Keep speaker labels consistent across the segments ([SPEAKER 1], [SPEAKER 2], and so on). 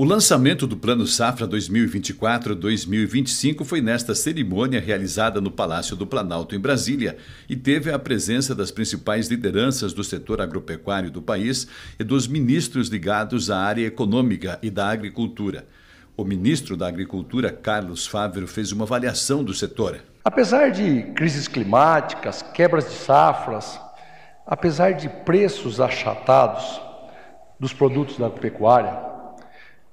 [SPEAKER 1] O lançamento do Plano Safra 2024-2025 foi nesta cerimônia realizada no Palácio do Planalto, em Brasília, e teve a presença das principais lideranças do setor agropecuário do país e dos ministros ligados à área econômica e da agricultura. O ministro da Agricultura, Carlos Fávero, fez uma avaliação do setor. Apesar de crises climáticas, quebras de safras, apesar de preços achatados dos produtos da agropecuária,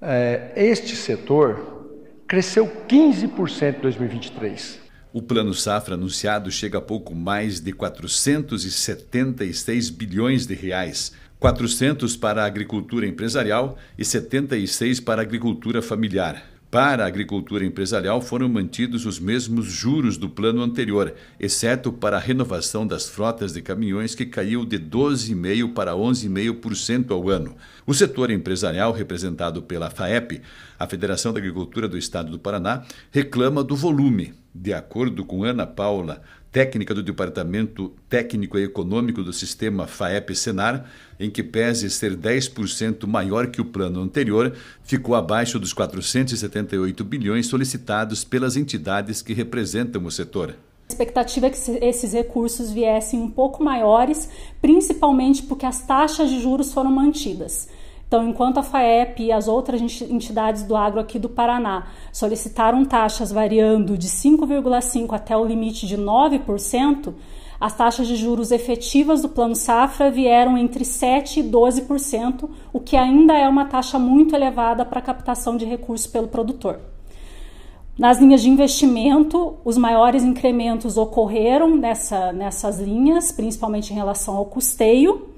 [SPEAKER 1] é, este setor cresceu 15% em 2023. O plano safra anunciado chega a pouco mais de 476 bilhões de reais, 400 para a agricultura empresarial e 76 para a agricultura familiar. Para a agricultura empresarial foram mantidos os mesmos juros do plano anterior, exceto para a renovação das frotas de caminhões, que caiu de 12,5% para 11,5% ao ano. O setor empresarial, representado pela FAEP, a Federação da Agricultura do Estado do Paraná, reclama do volume. De acordo com Ana Paula técnica do Departamento Técnico e Econômico do Sistema FAEP-SENAR, em que pese ser 10% maior que o plano anterior, ficou abaixo dos 478 bilhões solicitados pelas entidades que representam o setor.
[SPEAKER 2] A expectativa é que esses recursos viessem um pouco maiores, principalmente porque as taxas de juros foram mantidas. Então, enquanto a FAEP e as outras entidades do agro aqui do Paraná solicitaram taxas variando de 5,5% até o limite de 9%, as taxas de juros efetivas do Plano Safra vieram entre 7% e 12%, o que ainda é uma taxa muito elevada para a captação de recursos pelo produtor. Nas linhas de investimento, os maiores incrementos ocorreram nessa, nessas linhas, principalmente em relação ao custeio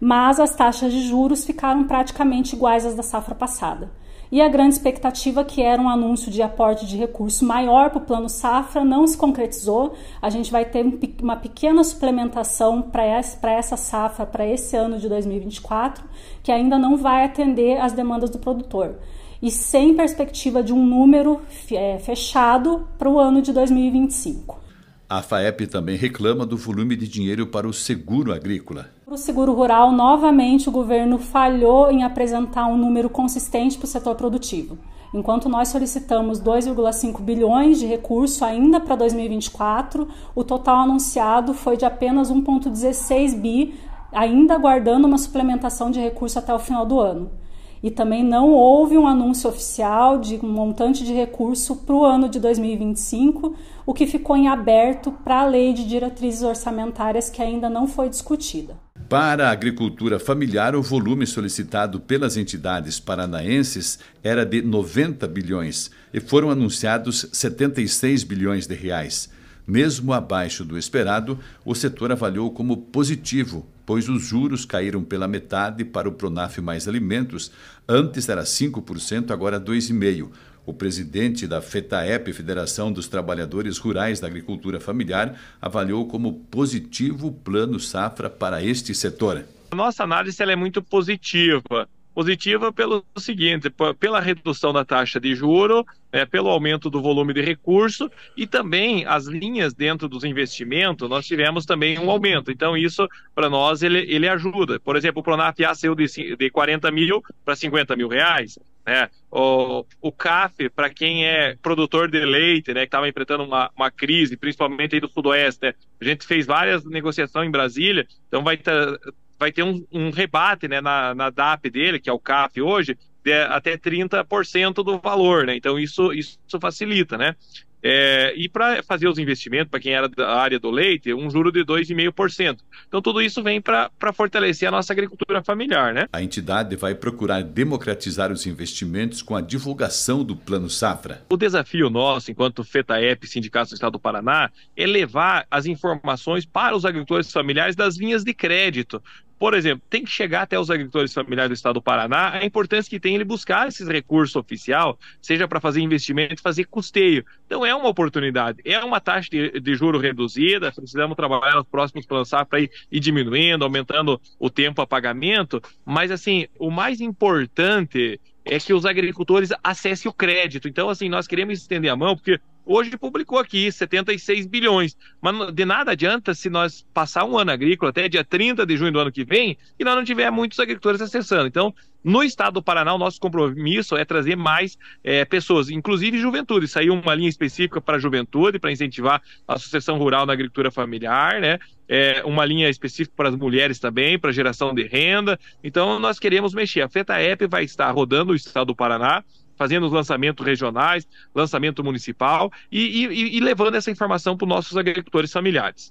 [SPEAKER 2] mas as taxas de juros ficaram praticamente iguais às da safra passada. E a grande expectativa, que era um anúncio de aporte de recurso maior para o plano safra, não se concretizou. A gente vai ter uma pequena suplementação para essa safra, para esse ano de 2024, que ainda não vai atender às demandas do produtor. E sem perspectiva de um número é, fechado para o ano de 2025.
[SPEAKER 1] A FAEP também reclama do volume de dinheiro para o seguro agrícola.
[SPEAKER 2] Para o seguro rural, novamente o governo falhou em apresentar um número consistente para o setor produtivo. Enquanto nós solicitamos 2,5 bilhões de recurso ainda para 2024, o total anunciado foi de apenas 1,16 bi, ainda aguardando uma suplementação de recurso até o final do ano e também não houve um anúncio oficial de um montante de recurso para o ano de 2025, o que ficou em aberto para a lei de diretrizes orçamentárias que ainda não foi discutida.
[SPEAKER 1] Para a agricultura familiar, o volume solicitado pelas entidades paranaenses era de 90 bilhões e foram anunciados 76 bilhões de reais. Mesmo abaixo do esperado, o setor avaliou como positivo, pois os juros caíram pela metade para o Pronaf Mais Alimentos, antes era 5%, agora 2,5%. O presidente da FETAEP, Federação dos Trabalhadores Rurais da Agricultura Familiar, avaliou como positivo o plano safra para este setor.
[SPEAKER 3] A nossa análise é muito positiva. Positiva pelo seguinte, pela redução da taxa de juro, né, pelo aumento do volume de recurso e também as linhas dentro dos investimentos, nós tivemos também um aumento. Então, isso para nós ele, ele ajuda. Por exemplo, o Pronaf A saiu de, de 40 mil para 50 mil reais. Né? O, o CAF, para quem é produtor de leite, né, que estava enfrentando uma, uma crise, principalmente aí do Sudoeste, né? a gente fez várias negociações em Brasília, então vai estar vai ter um, um rebate né, na, na DAP dele, que é o CAF hoje, de, até 30% do valor, né? Então isso, isso facilita, né? É, e para fazer os investimentos, para quem era da área do leite, um juro de 2,5%. Então, tudo isso vem para fortalecer a nossa agricultura familiar. Né? A entidade vai procurar democratizar os
[SPEAKER 1] investimentos com a divulgação do Plano Safra.
[SPEAKER 3] O desafio nosso, enquanto FETAEP, Sindicato do Estado do Paraná, é levar as informações para os agricultores familiares das linhas de crédito, por exemplo, tem que chegar até os agricultores familiares do estado do Paraná, a importância que tem ele buscar esses recursos oficial, seja para fazer investimento, fazer custeio. Então é uma oportunidade, é uma taxa de, de juro reduzida, precisamos trabalhar nos próximos lançar para ir, ir, diminuindo, aumentando o tempo a pagamento, mas assim, o mais importante é que os agricultores acessem o crédito. Então assim, nós queremos estender a mão porque hoje publicou aqui 76 bilhões. Mas de nada adianta se nós passar um ano agrícola até dia 30 de junho do ano que vem e nós não tiver muitos agricultores acessando. Então, no estado do Paraná, o nosso compromisso é trazer mais é, pessoas, inclusive juventude. Saiu uma linha específica para a juventude, para incentivar a sucessão rural na agricultura familiar, né? É, uma linha específica para as mulheres também, para geração de renda. Então, nós queremos mexer. A FETAEP vai estar rodando o estado do Paraná fazendo os lançamentos regionais, lançamento municipal e, e, e levando essa informação para os nossos agricultores familiares.